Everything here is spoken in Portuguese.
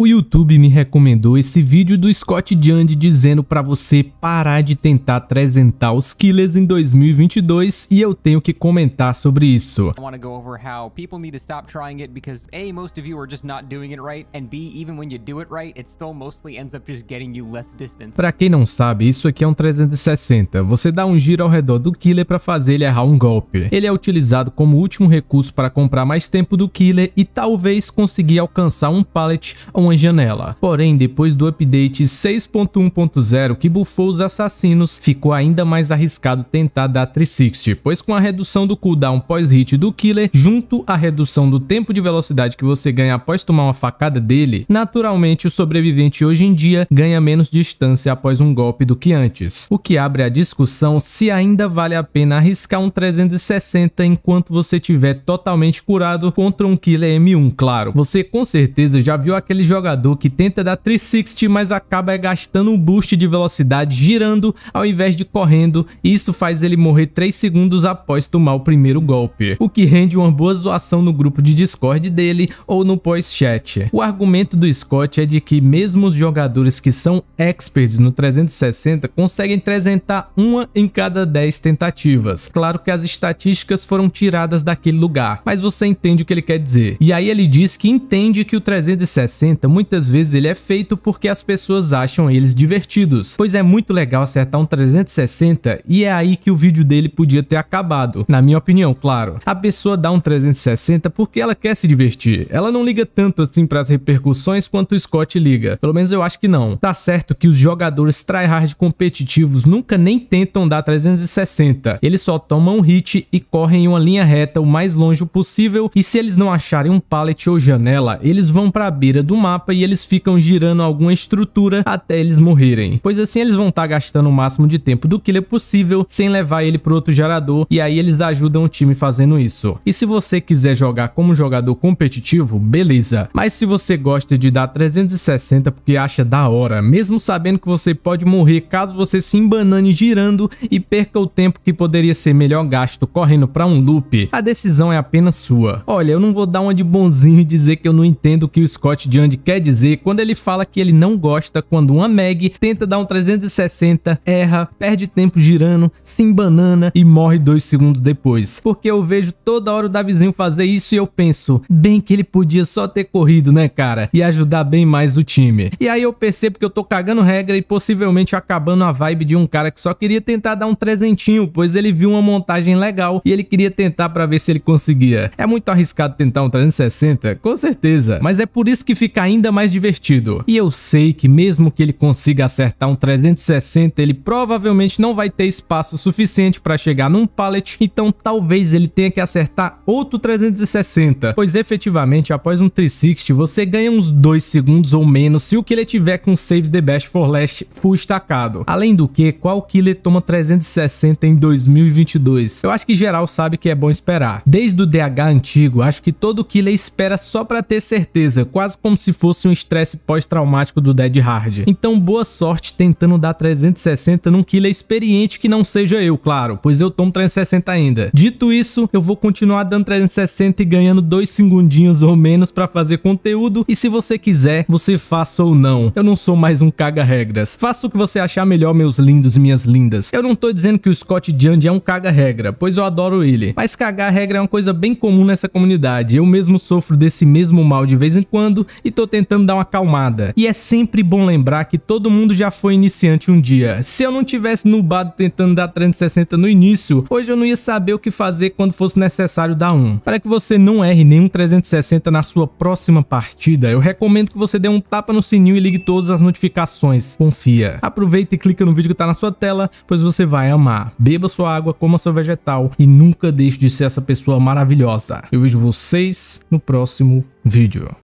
O YouTube me recomendou esse vídeo do Scott Jand dizendo para você parar de tentar trezentar os killers em 2022 e eu tenho que comentar sobre isso. I want to go over how people need to stop trying it because A most of you are just not doing it right and B even when you do it right it still mostly ends up just getting you less distance. Para quem não sabe, isso aqui é um 360. Você dá um giro ao redor do killer para fazer ele errar um golpe. Ele é utilizado como último recurso para comprar mais tempo do killer e talvez conseguir alcançar um pallet ou uma janela. Porém, depois do update 6.1.0 que bufou os assassinos, ficou ainda mais arriscado tentar dar 360, pois com a redução do cooldown pós-hit do killer, junto à redução do tempo de velocidade que você ganha após tomar uma facada dele, naturalmente o sobrevivente hoje em dia ganha menos distância após um golpe do que antes, o que abre a discussão se ainda vale a pena arriscar um 360 enquanto você estiver totalmente curado contra um killer M1, claro. Você com certeza já viu aquele jogo jogador que tenta dar 360, mas acaba gastando um boost de velocidade girando ao invés de correndo, e isso faz ele morrer 3 segundos após tomar o primeiro golpe, o que rende uma boa zoação no grupo de Discord dele ou no pós-chat. O argumento do Scott é de que mesmo os jogadores que são experts no 360 conseguem 300 uma em cada 10 tentativas. Claro que as estatísticas foram tiradas daquele lugar, mas você entende o que ele quer dizer. E aí ele diz que entende que o 360 muitas vezes ele é feito porque as pessoas acham eles divertidos, pois é muito legal acertar um 360 e é aí que o vídeo dele podia ter acabado, na minha opinião, claro. A pessoa dá um 360 porque ela quer se divertir, ela não liga tanto assim para as repercussões quanto o Scott liga, pelo menos eu acho que não. Tá certo que os jogadores tryhard competitivos nunca nem tentam dar 360, eles só tomam um hit e correm em uma linha reta o mais longe possível e se eles não acharem um pallet ou janela, eles vão para a beira do mapa mapa e eles ficam girando alguma estrutura até eles morrerem. Pois assim eles vão estar tá gastando o máximo de tempo do killer possível sem levar ele para outro gerador e aí eles ajudam o time fazendo isso. E se você quiser jogar como jogador competitivo, beleza. Mas se você gosta de dar 360 porque acha da hora, mesmo sabendo que você pode morrer caso você se embanane girando e perca o tempo que poderia ser melhor gasto correndo para um loop, a decisão é apenas sua. Olha, eu não vou dar uma de bonzinho e dizer que eu não entendo o que o Scott de Andy quer dizer quando ele fala que ele não gosta quando uma Meg tenta dar um 360, erra, perde tempo girando, se embanana e morre dois segundos depois. Porque eu vejo toda hora o Davizinho fazer isso e eu penso, bem que ele podia só ter corrido, né, cara? E ajudar bem mais o time. E aí eu percebo que eu tô cagando regra e possivelmente acabando a vibe de um cara que só queria tentar dar um trezentinho, pois ele viu uma montagem legal e ele queria tentar para ver se ele conseguia. É muito arriscado tentar um 360? Com certeza. Mas é por isso que ficar ainda mais divertido. E eu sei que mesmo que ele consiga acertar um 360, ele provavelmente não vai ter espaço suficiente para chegar num pallet, então talvez ele tenha que acertar outro 360, pois efetivamente após um 360 você ganha uns 2 segundos ou menos se o killer tiver com Save the Best for Last full estacado. Além do que, qual killer toma 360 em 2022? Eu acho que geral sabe que é bom esperar. Desde o DH antigo, acho que todo killer espera só para ter certeza, quase como se fosse um estresse pós-traumático do Dead Hard. Então boa sorte tentando dar 360 num killer experiente que não seja eu, claro, pois eu tomo 360 ainda. Dito isso, eu vou continuar dando 360 e ganhando dois segundinhos ou menos para fazer conteúdo e se você quiser, você faça ou não. Eu não sou mais um caga-regras. Faça o que você achar melhor, meus lindos e minhas lindas. Eu não tô dizendo que o Scott Jund é um caga-regra, pois eu adoro ele. Mas cagar regra é uma coisa bem comum nessa comunidade. Eu mesmo sofro desse mesmo mal de vez em quando e tô tentando dar uma acalmada. E é sempre bom lembrar que todo mundo já foi iniciante um dia. Se eu não tivesse nubado tentando dar 360 no início, hoje eu não ia saber o que fazer quando fosse necessário dar um. Para que você não erre nenhum 360 na sua próxima partida, eu recomendo que você dê um tapa no sininho e ligue todas as notificações. Confia. Aproveita e clica no vídeo que está na sua tela, pois você vai amar. Beba sua água, coma seu vegetal e nunca deixe de ser essa pessoa maravilhosa. Eu vejo vocês no próximo vídeo.